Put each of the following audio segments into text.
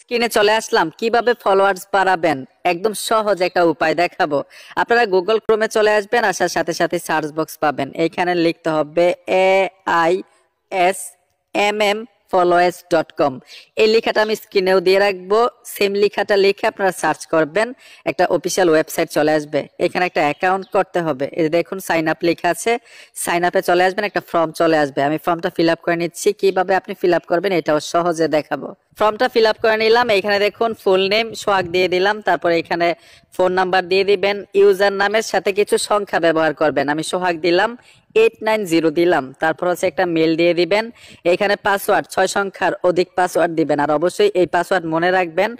স্ক্রিনে চলে আসলাম কিভাবে ফলোয়ার্স বাড়াবেন একদম সহজ একটা উপায় দেখাবো আপনারা গুগল ক্রোমে চলে আসবেন আসার সাথে সাথে সার্চ বক্স পাবেন এখানে লিখতে হবে A I S M M followers dot com এই লেখাটা আমি স্ক্রিনেও দিয়ে রাখবো সেম লেখাটা লিখে আপনারা সার্চ করবেন একটা অফিসিয়াল ওয়েবসাইট চলে আসবে এখানে একটা অ্যাকাউন্ট করতে হবে এই দেখুন সাইন আপ লেখা আছে সাইন আপে চলে আসবেন একটা ফর্ম চলে আসবে আমি ফর্মটা ফিল আপ করে নিচ্ছি কিভাবে আপনি ফিল আপ করবেন এটাও সহজে দেখাবো ফর্মটা ফিল আপ করে নিলাম এখানে দেখুন ফুল নেম সোয়াক দিয়ে দিলাম তারপরে এখানে ফোন নাম্বার দিয়ে দিবেন ইউজার নামের সাথে কিছু সংখ্যা ব্যবহার করবেন আমি সোহাগ দিলাম এইট নাইন জিরো দিলাম তারপর হচ্ছে একটা মেল দিয়ে দিবেন এখানে পাসওয়ার্ড ছয় সংখ্যার অধিক পাসওয়ার্ড দিবেন আর অবশ্যই এই পাসওয়ার্ড মনে রাখবেন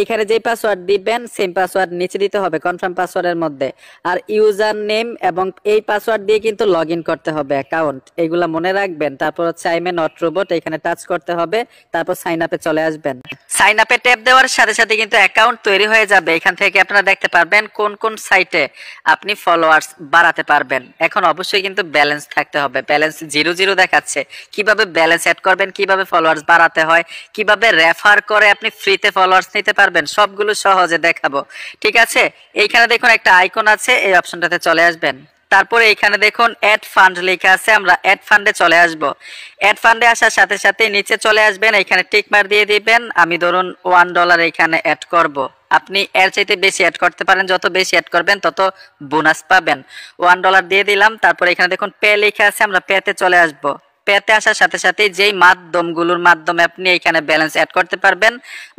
এখানে যে পাসওয়ার্ড দিবেন সেম পাসওয়ার্ড নিচে দিতে হবে কনফার্ম পাসওয়ার্ডের মধ্যে আর ইউজার নেম এবং এই পাসওয়ার্ড দিয়ে কিন্তু লগ করতে হবে অ্যাকাউন্ট এগুলা মনে রাখবেন তারপর হচ্ছে আইমে নট রোবট এখানে টাচ করতে হবে তারপর সাইন আপে চলে আসবেন সাইন আপে ট্যাপ দেওয়ার সাথে সাথে কিন্তু অ্যাকাউন্ট তৈরি হয়ে যাবে এখান থেকে আপনারা দেখতে পারবেন কোন কোন সাইটে আপনি ফলোয়ার্স বাড়াতে পারবেন এখন অবশ্যই কিন্তু ব্যালেন্স থাকতে হবে ব্যালেন্স জিরো জিরো দেখাচ্ছে কিভাবে ব্যালেন্স অ্যাড করবেন কিভাবে ফলোয়ার্স বাড়াতে হয় কিভাবে রেফার করে আপনি ফ্রিতে ফলোয়ার্স নিতে পারবেন সবগুলো সহজে দেখাবো ঠিক আছে এইখানে দেখুন একটা আইকন আছে এই অপশনটাতে চলে আসবেন তারপরে এখানে দেখুন অ্যাড ফান্ড লেখা আছে আমরা অ্যাড ফান্ডে চলে আসব অ্যাড ফান্ডে আসার সাথে সাথে নিচে চলে আসবেন এখানে মার দিয়ে দিবেন আমি ধরুন ওয়ান ডলার এখানে অ্যাড করব। আপনি এর চাইতে বেশি অ্যাড করতে পারেন যত বেশি অ্যাড করবেন তত বোনাস পাবেন ওয়ান ডলার দিয়ে দিলাম তারপরে এখানে দেখুন পে লেখা আছে আমরা পেতে চলে আসবো পেতে আসার সাথে সাথে যেই মাধ্যমগুলোর মাধ্যমে আপনি এখানে ব্যালেন্স অ্যাড করতে পারবেন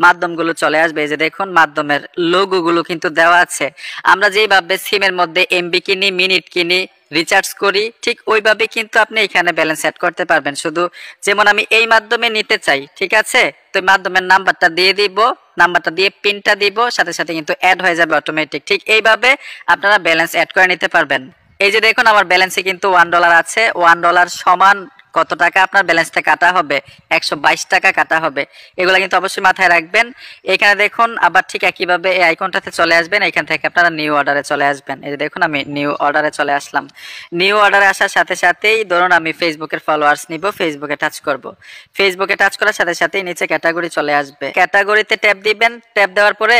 মাধ্যমগুলো চলে আসবে এই যে দেখুন মাধ্যমের লোগোগুলো কিন্তু দেওয়া আছে আমরা যেইভাবে সিমের মধ্যে এমবি কিনি মিনিট কিনি রিচার্জ করি ঠিক ওইভাবে কিন্তু আপনি এখানে ব্যালেন্স অ্যাড করতে পারবেন শুধু যেমন আমি এই মাধ্যমে নিতে চাই ঠিক আছে তো মাধ্যমের নাম্বারটা দিয়ে দিব নাম্বারটা দিয়ে পিনটা দিব সাথে সাথে কিন্তু অ্যাড হয়ে যাবে অটোমেটিক ঠিক এইভাবে আপনারা ব্যালেন্স অ্যাড করে নিতে পারবেন এই যে দেখুন আমার ব্যালেন্সে কিন্তু ওয়ান ডলার আছে ওয়ান ডলার সমান কত টাকা আপনার ব্যালেন্সতে কাটা হবে একশো টাকা কাটা হবে এগুলো কিন্তু অবশ্যই মাথায় রাখবেন এখানে দেখুন আবার ঠিক একইভাবে এই আইকনটাতে চলে আসবেন এখান থেকে আপনারা নিউ অর্ডারে চলে আসবেন এই যে দেখুন আমি নিউ অর্ডারে চলে আসলাম নিউ অর্ডারে আসার সাথে সাথেই ধরুন আমি ফেসবুকের ফলোয়ার্স নিব ফেসবুকে টাচ করব ফেসবুকে টাচ করার সাথে সাথেই নিচে ক্যাটাগরি চলে আসবে ক্যাটাগরিতে ট্যাপ দিবেন ট্যাপ দেওয়ার পরে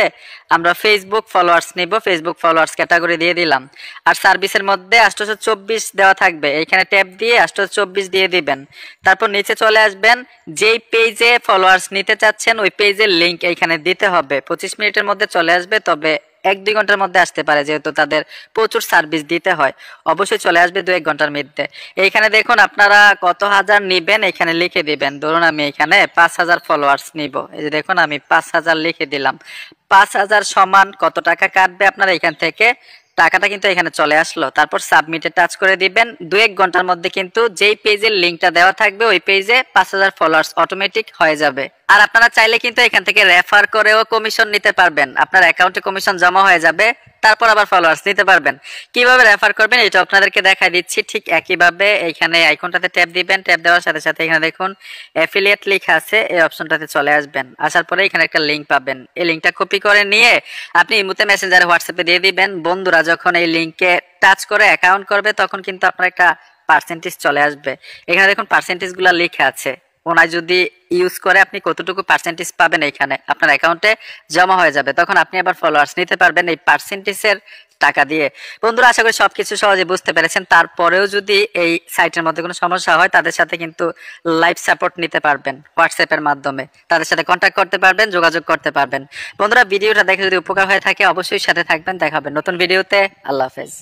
আমরা ফেসবুক ফলোয়ার্স নিব ফেসবুক ফলোয়ার্স ক্যাটাগরি দিয়ে দিলাম আর সার্ভিসের মধ্যে আটশোশো দেওয়া থাকবে এখানে ট্যাপ দিয়ে আটশোশো দিয়ে দিবেন দিবেন তারপর নিচে চলে আসবেন যেই পেজে ফলোয়ার্স নিতে চাচ্ছেন ওই পেজের লিঙ্ক এইখানে দিতে হবে পঁচিশ মিনিটের মধ্যে চলে আসবে তবে এক দুই ঘন্টার মধ্যে আসতে পারে যেহেতু তাদের প্রচুর সার্ভিস দিতে হয় অবশ্যই চলে আসবে দু এক ঘন্টার মধ্যে এইখানে দেখুন আপনারা কত হাজার নিবেন এখানে লিখে দিবেন ধরুন আমি এখানে পাঁচ হাজার ফলোয়ার্স নিব এই যে দেখুন আমি পাঁচ হাজার লিখে দিলাম পাঁচ হাজার সমান কত টাকা কাটবে আপনারা এখান থেকে টাকাটা কিন্তু এখানে চলে আসলো তারপর সাবমিটে টাচ করে দিবেন দু এক ঘন্টার মধ্যে কিন্তু যেই পেজের লিঙ্কটা দেওয়া থাকবে ওই পেজে পাঁচ হাজার ফলোয়ার্স অটোমেটিক হয়ে যাবে আর আপনারা চাইলে কিন্তু এখান থেকে রেফার করেও কমিশন নিতে পারবেন আপনার অ্যাকাউন্টে কমিশন জমা হয়ে যাবে তারপর আবার ফলোয়ার্স নিতে পারবেন কিভাবে রেফার করবেন এটা আপনাদেরকে দেখাই দিচ্ছি ঠিক একইভাবে এইখানে আইকনটাতে ট্যাপ দিবেন ট্যাপ দেওয়ার সাথে সাথে এখানে দেখুন অ্যাফিলিয়েট লেখা আছে এই অপশনটাতে চলে আসবেন আসার পরে এখানে একটা লিঙ্ক পাবেন এই লিঙ্কটা কপি করে নিয়ে আপনি ইমুতে মেসেঞ্জারে হোয়াটসঅ্যাপে দিয়ে দিবেন বন্ধুরা যখন এই লিঙ্কে টাচ করে অ্যাকাউন্ট করবে তখন কিন্তু আপনার একটা পার্সেন্টেজ চলে আসবে এখানে দেখুন পার্সেন্টেজগুলো লেখা আছে ওনা যদি ইউজ করে আপনি কতটুকু পার্সেন্টেজ পাবেন এখানে আপনার অ্যাকাউন্টে জমা হয়ে যাবে তখন আপনি আবার ফলোয়ার্স নিতে পারবেন এই পার্সেন্টেজের টাকা দিয়ে বন্ধুরা আশা করি সবকিছু সহজে বুঝতে পেরেছেন তারপরেও যদি এই সাইটের মধ্যে কোনো সমস্যা হয় তাদের সাথে কিন্তু লাইভ সাপোর্ট নিতে পারবেন হোয়াটসঅ্যাপের মাধ্যমে তাদের সাথে কন্ট্যাক্ট করতে পারবেন যোগাযোগ করতে পারবেন বন্ধুরা ভিডিওটা দেখে যদি উপকার হয়ে থাকে অবশ্যই সাথে থাকবেন দেখা হবে নতুন ভিডিওতে আল্লাহ হাফেজ